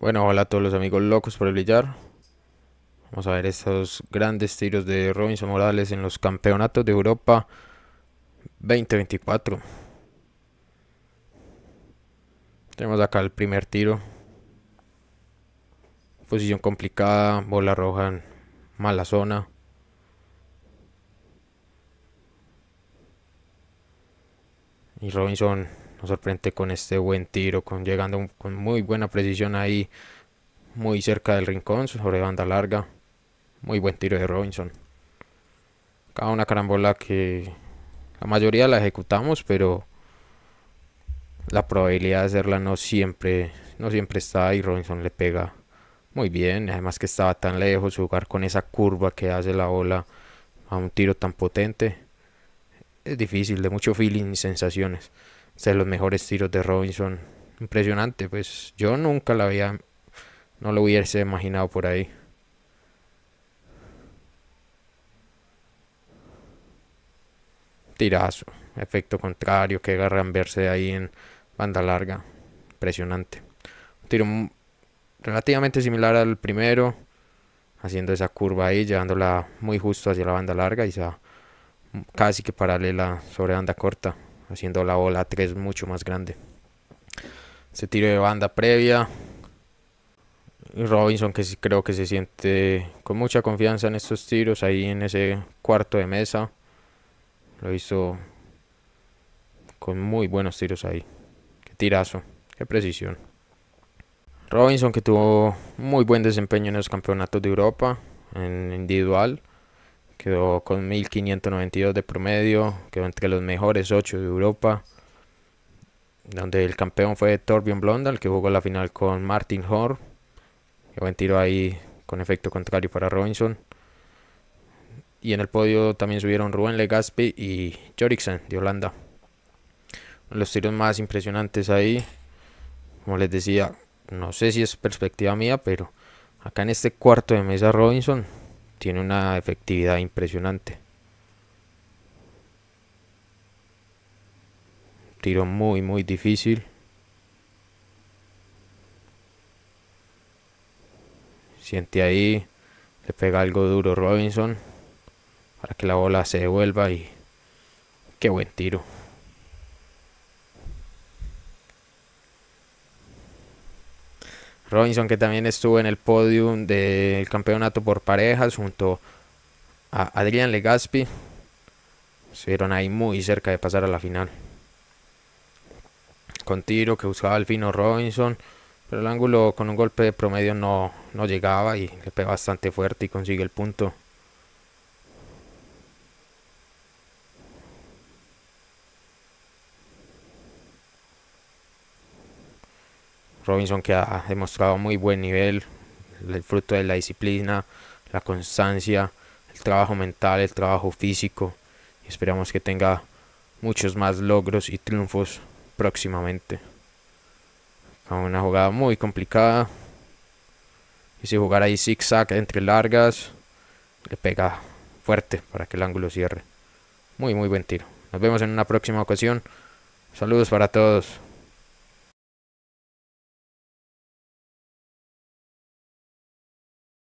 Bueno, hola a todos los amigos locos por el billar. Vamos a ver estos grandes tiros de Robinson Morales en los campeonatos de Europa 2024. Tenemos acá el primer tiro. Posición complicada, bola roja en mala zona. Y Robinson sorprende con este buen tiro, con llegando con muy buena precisión ahí, muy cerca del rincón, sobre banda larga. Muy buen tiro de Robinson. Cada una carambola que la mayoría la ejecutamos, pero la probabilidad de hacerla no siempre, no siempre está ahí. Robinson le pega muy bien, además que estaba tan lejos, jugar con esa curva que hace la bola a un tiro tan potente es difícil, de mucho feeling y sensaciones de los mejores tiros de Robinson. Impresionante, pues yo nunca la había, no lo hubiese imaginado por ahí. Tirazo, efecto contrario que agarran verse ahí en banda larga. Impresionante. Un tiro relativamente similar al primero, haciendo esa curva ahí, llevándola muy justo hacia la banda larga y casi que paralela sobre banda corta haciendo la bola 3 mucho más grande. Se tiro de banda previa. Robinson que creo que se siente con mucha confianza en estos tiros ahí en ese cuarto de mesa. Lo hizo con muy buenos tiros ahí. Qué tirazo, qué precisión. Robinson que tuvo muy buen desempeño en los campeonatos de Europa en individual quedó con 1592 de promedio, quedó entre los mejores 8 de Europa, donde el campeón fue Torbjörn Blondal, que jugó la final con Martin Hor, que buen tiro ahí con efecto contrario para Robinson. Y en el podio también subieron Rubén Legaspi y Joriksen de Holanda. Los tiros más impresionantes ahí, como les decía, no sé si es perspectiva mía, pero acá en este cuarto de mesa Robinson tiene una efectividad impresionante. Tiro muy, muy difícil. Siente ahí, le pega algo duro Robinson para que la bola se devuelva y qué buen tiro. Robinson, que también estuvo en el podio del campeonato por parejas junto a Adrián Legaspi. Estuvieron ahí muy cerca de pasar a la final. Con tiro que buscaba el fino Robinson. Pero el ángulo con un golpe de promedio no, no llegaba y le pega bastante fuerte y consigue el punto. Robinson que ha demostrado muy buen nivel, el fruto de la disciplina, la constancia, el trabajo mental, el trabajo físico. esperamos que tenga muchos más logros y triunfos próximamente. Una jugada muy complicada. Y si jugar ahí zag entre largas, le pega fuerte para que el ángulo cierre. Muy, muy buen tiro. Nos vemos en una próxima ocasión. Saludos para todos.